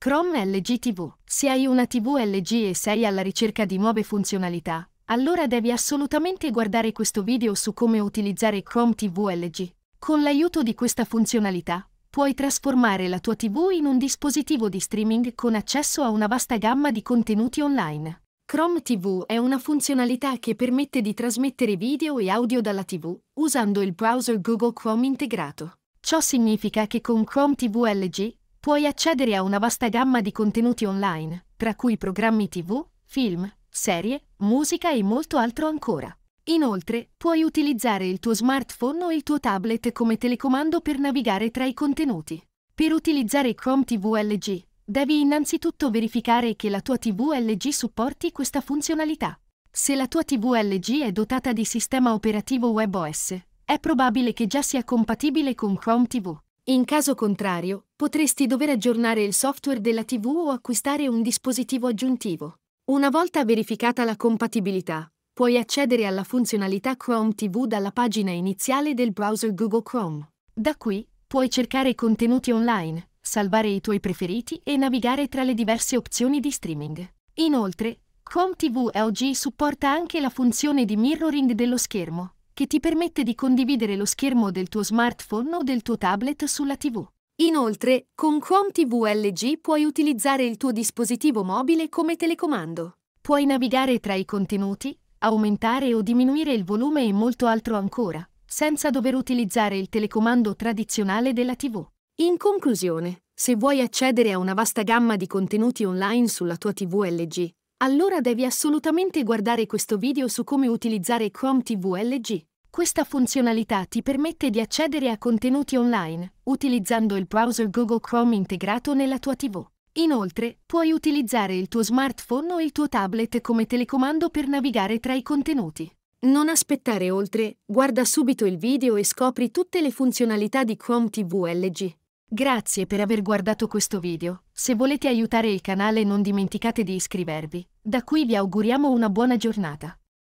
Chrome LG TV. Se hai una TV LG e sei alla ricerca di nuove funzionalità, allora devi assolutamente guardare questo video su come utilizzare Chrome TV LG. Con l'aiuto di questa funzionalità, puoi trasformare la tua TV in un dispositivo di streaming con accesso a una vasta gamma di contenuti online. Chrome TV è una funzionalità che permette di trasmettere video e audio dalla TV usando il browser Google Chrome integrato. Ciò significa che con Chrome TV LG puoi accedere a una vasta gamma di contenuti online, tra cui programmi TV, film, serie, musica e molto altro ancora. Inoltre, puoi utilizzare il tuo smartphone o il tuo tablet come telecomando per navigare tra i contenuti. Per utilizzare Chrome TV LG, devi innanzitutto verificare che la tua TV LG supporti questa funzionalità. Se la tua TV LG è dotata di sistema operativo WebOS, è probabile che già sia compatibile con Chrome TV. In caso contrario, potresti dover aggiornare il software della TV o acquistare un dispositivo aggiuntivo. Una volta verificata la compatibilità, puoi accedere alla funzionalità Chrome TV dalla pagina iniziale del browser Google Chrome. Da qui puoi cercare contenuti online, salvare i tuoi preferiti e navigare tra le diverse opzioni di streaming. Inoltre, Chrome TV LG supporta anche la funzione di mirroring dello schermo, che ti permette di condividere lo schermo del tuo smartphone o del tuo tablet sulla TV. Inoltre, con Chrome TV LG puoi utilizzare il tuo dispositivo mobile come telecomando. Puoi navigare tra i contenuti, aumentare o diminuire il volume e molto altro ancora, senza dover utilizzare il telecomando tradizionale della TV. In conclusione, se vuoi accedere a una vasta gamma di contenuti online sulla tua TV LG, allora devi assolutamente guardare questo video su come utilizzare Chrome TV LG. Questa funzionalità ti permette di accedere a contenuti online utilizzando il browser Google Chrome integrato nella tua TV. Inoltre, puoi utilizzare il tuo smartphone o il tuo tablet come telecomando per navigare tra i contenuti. Non aspettare oltre, guarda subito il video e scopri tutte le funzionalità di Chrome TV LG. Grazie per aver guardato questo video. Se volete aiutare il canale non dimenticate di iscrivervi. Da qui vi auguriamo una buona giornata.